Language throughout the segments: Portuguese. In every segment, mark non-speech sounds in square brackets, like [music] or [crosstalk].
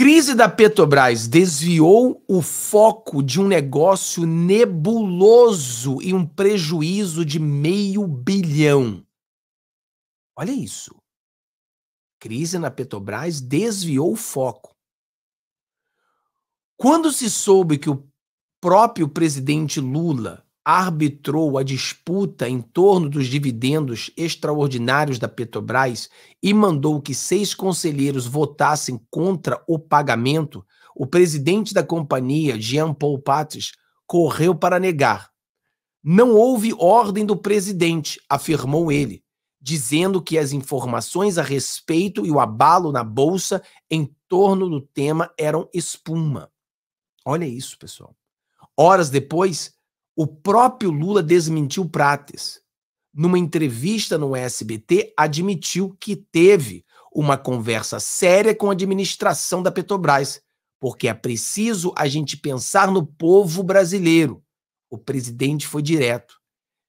crise da Petrobras desviou o foco de um negócio nebuloso e um prejuízo de meio bilhão. Olha isso. Crise na Petrobras desviou o foco. Quando se soube que o próprio presidente Lula arbitrou a disputa em torno dos dividendos extraordinários da Petrobras e mandou que seis conselheiros votassem contra o pagamento, o presidente da companhia, Jean Paul Patris, correu para negar. Não houve ordem do presidente, afirmou ele, dizendo que as informações a respeito e o abalo na bolsa em torno do tema eram espuma. Olha isso, pessoal. Horas depois, o próprio Lula desmentiu Prates. Numa entrevista no SBT, admitiu que teve uma conversa séria com a administração da Petrobras, porque é preciso a gente pensar no povo brasileiro. O presidente foi direto.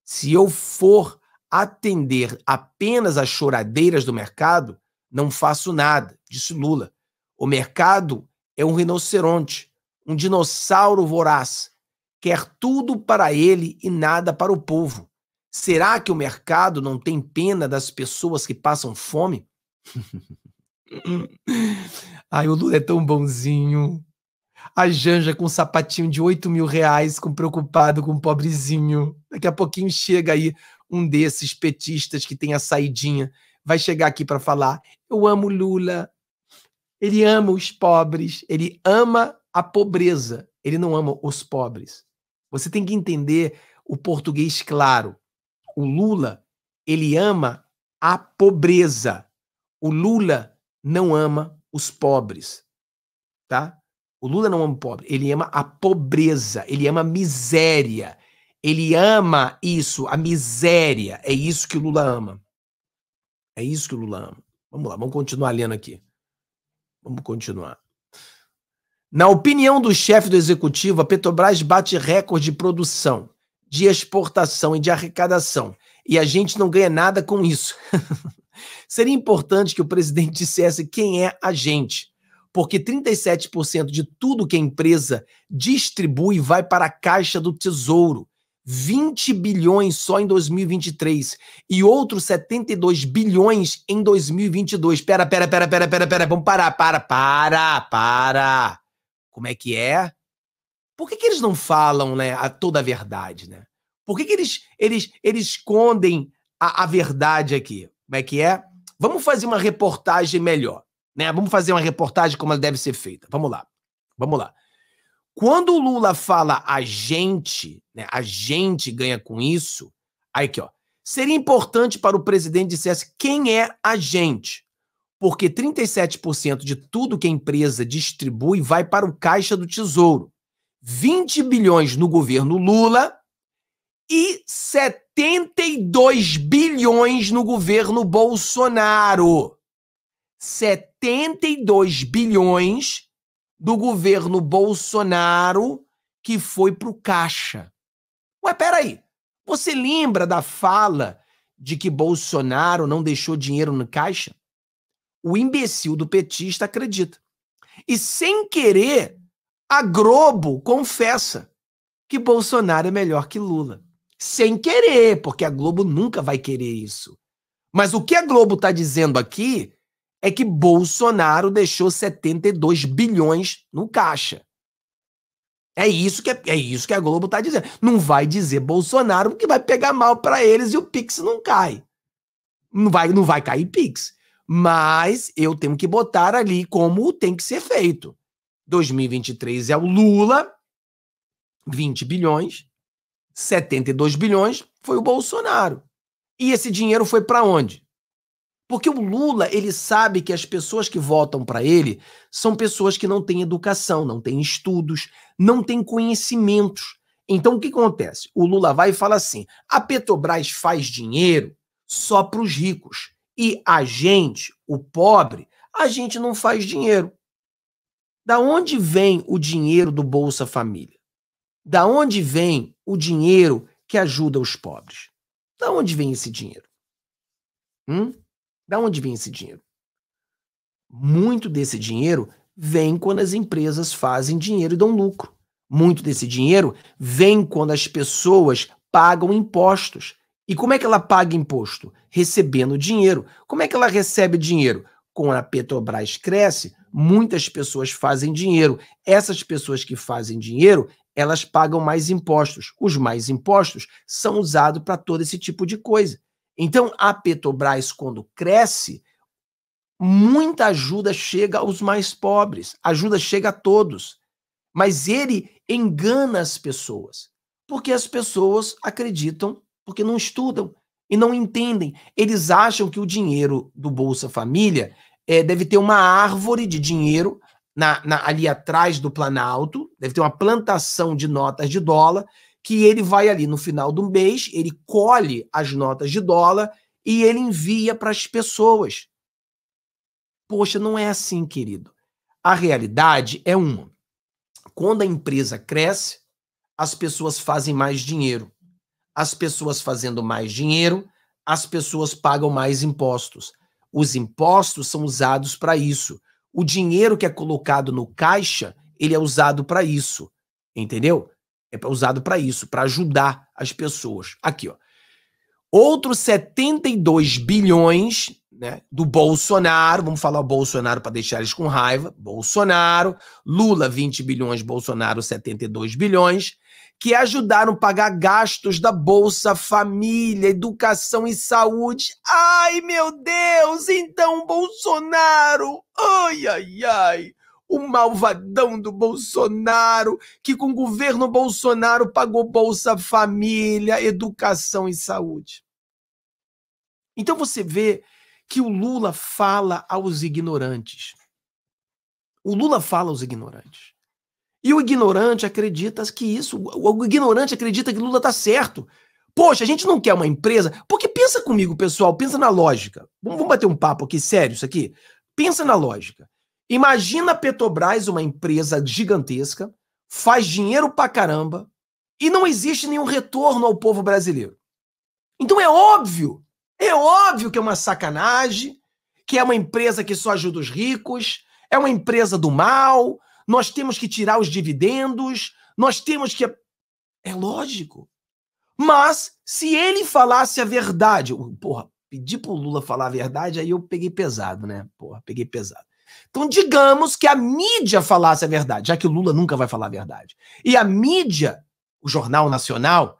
Se eu for atender apenas às choradeiras do mercado, não faço nada, disse Lula. O mercado é um rinoceronte, um dinossauro voraz quer tudo para ele e nada para o povo. Será que o mercado não tem pena das pessoas que passam fome? [laughs] Ai, o Lula é tão bonzinho. A Janja com um sapatinho de 8 mil reais, com preocupado com o um pobrezinho. Daqui a pouquinho chega aí um desses petistas que tem a saidinha. Vai chegar aqui para falar: Eu amo Lula. Ele ama os pobres. Ele ama a pobreza. Ele não ama os pobres. Você tem que entender o português claro. O Lula, ele ama a pobreza. O Lula não ama os pobres, tá? O Lula não ama o pobre, ele ama a pobreza, ele ama a miséria. Ele ama isso, a miséria. É isso que o Lula ama. É isso que o Lula ama. Vamos lá, vamos continuar lendo aqui. Vamos continuar. Na opinião do chefe do executivo, a Petrobras bate recorde de produção, de exportação e de arrecadação, e a gente não ganha nada com isso. [laughs] Seria importante que o presidente dissesse quem é a gente, porque 37% de tudo que a empresa distribui vai para a caixa do Tesouro. 20 bilhões só em 2023 e outros 72 bilhões em 2022. Pera, pera, pera, pera, pera, pera, vamos parar, para, para, para como é que é. Por que, que eles não falam né, a toda a verdade? Né? Por que, que eles, eles, eles escondem a, a verdade aqui? Como é que é? Vamos fazer uma reportagem melhor. Né? Vamos fazer uma reportagem como ela deve ser feita. Vamos lá. Vamos lá. Quando o Lula fala a gente, né, a gente ganha com isso, aí aqui, ó. Seria importante para o presidente dissesse quem é a gente porque 37% de tudo que a empresa distribui vai para o caixa do Tesouro. 20 bilhões no governo Lula e 72 bilhões no governo Bolsonaro. 72 bilhões do governo Bolsonaro que foi para o caixa. Ué, peraí. Você lembra da fala de que Bolsonaro não deixou dinheiro no caixa? o imbecil do petista acredita. E sem querer, a Globo confessa que Bolsonaro é melhor que Lula. Sem querer, porque a Globo nunca vai querer isso. Mas o que a Globo está dizendo aqui é que Bolsonaro deixou 72 bilhões no caixa. É isso que, é, é isso que a Globo está dizendo. Não vai dizer Bolsonaro que vai pegar mal para eles e o Pix não cai. Não vai, não vai cair Pix mas eu tenho que botar ali como tem que ser feito. 2023 é o Lula, 20 bilhões, 72 bilhões foi o Bolsonaro. E esse dinheiro foi para onde? Porque o Lula, ele sabe que as pessoas que votam para ele são pessoas que não têm educação, não têm estudos, não têm conhecimentos. Então o que acontece? O Lula vai e fala assim: a Petrobras faz dinheiro só para os ricos e a gente, o pobre, a gente não faz dinheiro. Da onde vem o dinheiro do Bolsa Família? Da onde vem o dinheiro que ajuda os pobres? Da onde vem esse dinheiro? Hum? Da onde vem esse dinheiro? Muito desse dinheiro vem quando as empresas fazem dinheiro e dão lucro. Muito desse dinheiro vem quando as pessoas pagam impostos. E como é que ela paga imposto? Recebendo dinheiro. Como é que ela recebe dinheiro? Com a Petrobras cresce, muitas pessoas fazem dinheiro. Essas pessoas que fazem dinheiro, elas pagam mais impostos. Os mais impostos são usados para todo esse tipo de coisa. Então, a Petrobras, quando cresce, muita ajuda chega aos mais pobres, ajuda chega a todos. Mas ele engana as pessoas, porque as pessoas acreditam porque não estudam e não entendem. Eles acham que o dinheiro do Bolsa Família é, deve ter uma árvore de dinheiro na, na, ali atrás do Planalto, deve ter uma plantação de notas de dólar, que ele vai ali no final do mês, ele colhe as notas de dólar e ele envia para as pessoas. Poxa, não é assim, querido. A realidade é uma. Quando a empresa cresce, as pessoas fazem mais dinheiro as pessoas fazendo mais dinheiro, as pessoas pagam mais impostos. Os impostos são usados para isso. O dinheiro que é colocado no caixa, ele é usado para isso. Entendeu? É usado para isso, para ajudar as pessoas. Aqui, ó. Outros 72 bilhões né, do Bolsonaro, vamos falar o Bolsonaro para deixar eles com raiva. Bolsonaro, Lula 20 bilhões, Bolsonaro 72 bilhões que ajudaram a pagar gastos da Bolsa Família, Educação e Saúde. Ai, meu Deus! Então, Bolsonaro! Ai, ai, ai! O malvadão do Bolsonaro, que com o governo Bolsonaro pagou Bolsa Família, Educação e Saúde. Então você vê que o Lula fala aos ignorantes. O Lula fala aos ignorantes. E o ignorante acredita que isso, o ignorante acredita que Lula está certo. Poxa, a gente não quer uma empresa. Porque pensa comigo, pessoal, pensa na lógica. Vamos, bater um papo aqui, sério, isso aqui. Pensa na lógica. Imagina a Petrobras, uma empresa gigantesca, faz dinheiro pra caramba e não existe nenhum retorno ao povo brasileiro. Então é óbvio, é óbvio que é uma sacanagem, que é uma empresa que só ajuda os ricos, é uma empresa do mal, nós temos que tirar os dividendos, nós temos que. É lógico. Mas se ele falasse a verdade, porra, pedi pro Lula falar a verdade, aí eu peguei pesado, né? Porra, peguei pesado. Então, digamos que a mídia falasse a verdade, já que o Lula nunca vai falar a verdade. E a mídia, o Jornal Nacional,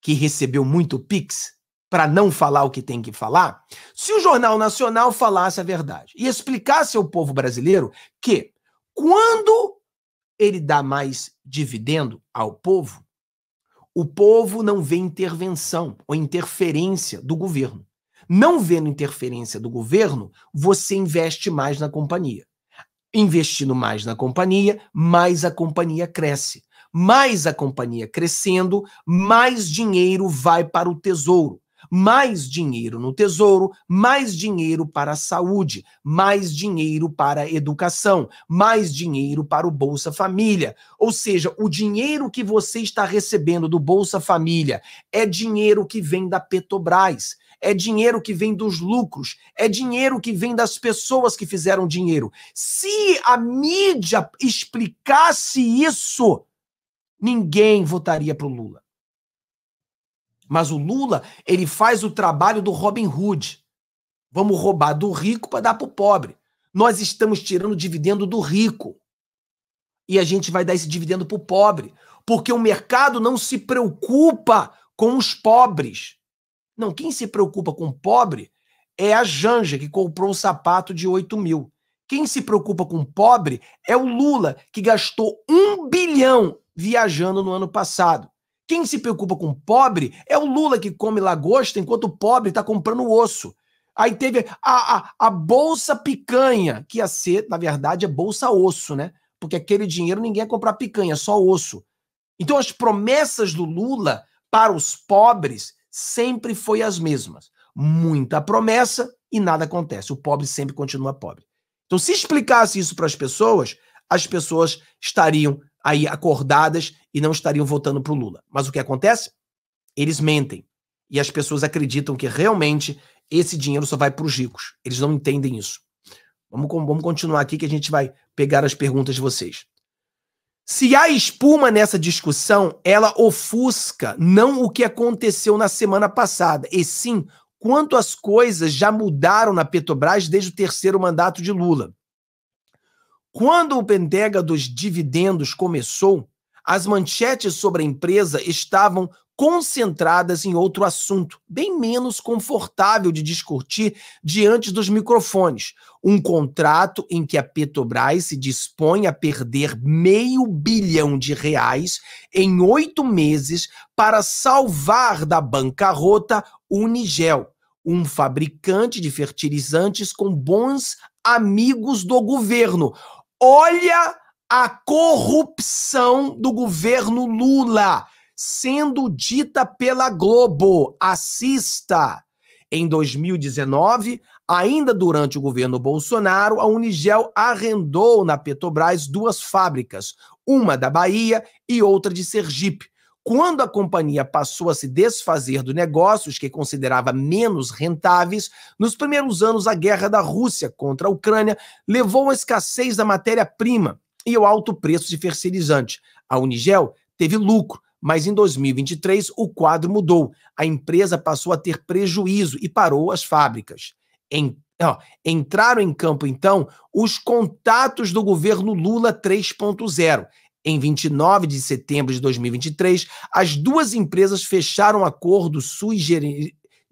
que recebeu muito Pix para não falar o que tem que falar, se o Jornal Nacional falasse a verdade e explicasse ao povo brasileiro que quando ele dá mais dividendo ao povo, o povo não vê intervenção ou interferência do governo. Não vendo interferência do governo, você investe mais na companhia. Investindo mais na companhia, mais a companhia cresce. Mais a companhia crescendo, mais dinheiro vai para o tesouro mais dinheiro no tesouro, mais dinheiro para a saúde, mais dinheiro para a educação, mais dinheiro para o Bolsa Família. Ou seja, o dinheiro que você está recebendo do Bolsa Família é dinheiro que vem da Petrobras é dinheiro que vem dos lucros, é dinheiro que vem das pessoas que fizeram dinheiro. Se a mídia explicasse isso, ninguém votaria para o Lula. Mas o Lula, ele faz o trabalho do Robin Hood. Vamos roubar do rico para dar para o pobre. Nós estamos tirando dividendo do rico. E a gente vai dar esse dividendo para o pobre. Porque o mercado não se preocupa com os pobres. Não, quem se preocupa com o pobre é a Janja, que comprou um sapato de 8 mil. Quem se preocupa com o pobre é o Lula, que gastou um bilhão viajando no ano passado. Quem se preocupa com o pobre é o Lula que come lagosta enquanto o pobre está comprando osso. Aí teve a, a, a, bolsa picanha, que ia ser, na verdade, é bolsa osso, né? Porque aquele dinheiro ninguém ia comprar picanha, só osso. Então as promessas do Lula para os pobres sempre foi as mesmas. Muita promessa e nada acontece. O pobre sempre continua pobre. Então se explicasse isso para as pessoas, as pessoas estariam aí acordadas e não estariam votando para o Lula. Mas o que acontece? Eles mentem. E as pessoas acreditam que realmente esse dinheiro só vai para os ricos. Eles não entendem isso. Vamos, vamos continuar aqui que a gente vai pegar as perguntas de vocês. Se há espuma nessa discussão, ela ofusca não o que aconteceu na semana passada, e sim quanto as coisas já mudaram na Petrobras desde o terceiro mandato de Lula. Quando o pendega dos dividendos começou, as manchetes sobre a empresa estavam concentradas em outro assunto, bem menos confortável de discutir diante dos microfones. Um contrato em que a Petrobras se dispõe a perder meio bilhão de reais em oito meses para salvar da bancarrota Unigel, um fabricante de fertilizantes com bons amigos do governo. Olha a corrupção do governo Lula sendo dita pela Globo. Assista. Em 2019, ainda durante o governo Bolsonaro, a Unigel arrendou na Petrobras duas fábricas, uma da Bahia e outra de Sergipe, quando a companhia passou a se desfazer dos negócios que considerava menos rentáveis, nos primeiros anos a guerra da Rússia contra a Ucrânia levou à escassez da matéria-prima e ao alto preço de fertilizante. A Unigel teve lucro, mas em 2023 o quadro mudou. A empresa passou a ter prejuízo e parou as fábricas. Em, entraram em campo, então, os contatos do governo Lula 3.0. Em 29 de setembro de 2023, as duas empresas fecharam um acordo sui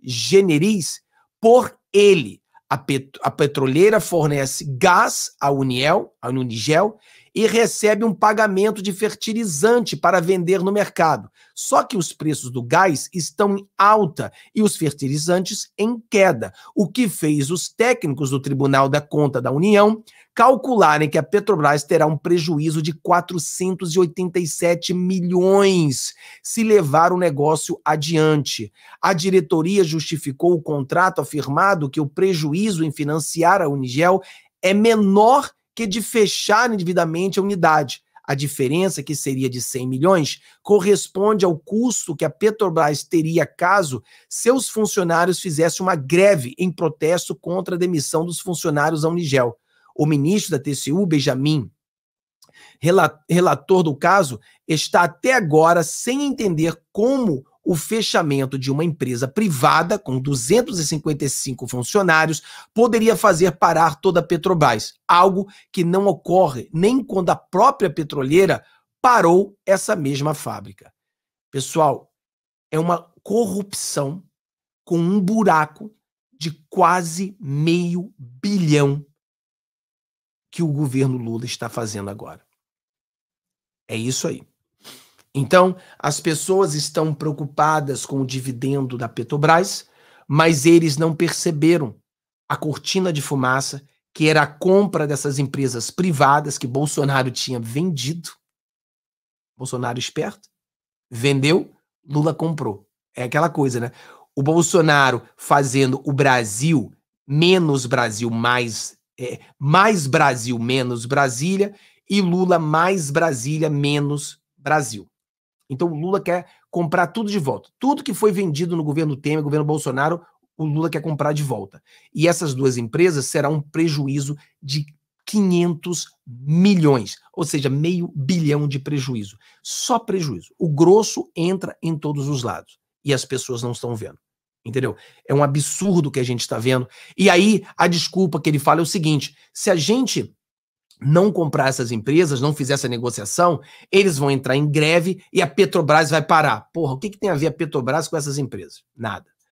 generis por ele. A, pet, a petroleira fornece gás à Uniel, à Unigel, e recebe um pagamento de fertilizante para vender no mercado. Só que os preços do gás estão em alta e os fertilizantes em queda, o que fez os técnicos do Tribunal da Conta da União calcularem que a Petrobras terá um prejuízo de 487 milhões se levar o negócio adiante. A diretoria justificou o contrato afirmado que o prejuízo em financiar a Unigel é menor que de fechar indevidamente a unidade. A diferença, que seria de 100 milhões, corresponde ao custo que a Petrobras teria caso seus funcionários fizessem uma greve em protesto contra a demissão dos funcionários à Unigel. O ministro da TCU, Benjamin, relator do caso, está até agora sem entender como o fechamento de uma empresa privada com 255 funcionários poderia fazer parar toda a Petrobras, algo que não ocorre nem quando a própria petroleira parou essa mesma fábrica. Pessoal, é uma corrupção com um buraco de quase meio bilhão que o governo Lula está fazendo agora. É isso aí. Então, as pessoas estão preocupadas com o dividendo da Petrobras, mas eles não perceberam a cortina de fumaça, que era a compra dessas empresas privadas que Bolsonaro tinha vendido. Bolsonaro esperto, vendeu, Lula comprou. É aquela coisa, né? O Bolsonaro fazendo o Brasil menos Brasil, mais, é, mais Brasil, menos Brasília, e Lula mais Brasília, menos Brasil. Então o Lula quer comprar tudo de volta. Tudo que foi vendido no governo Temer, governo Bolsonaro, o Lula quer comprar de volta. E essas duas empresas serão um prejuízo de 500 milhões, ou seja, meio bilhão de prejuízo. Só prejuízo. O grosso entra em todos os lados e as pessoas não estão vendo. Entendeu? É um absurdo o que a gente está vendo. E aí, a desculpa que ele fala é o seguinte: se a gente não comprar essas empresas, não fizer essa negociação, eles vão entrar em greve e a Petrobras vai parar. Porra, o que, que tem a ver a Petrobras com essas empresas? Nada.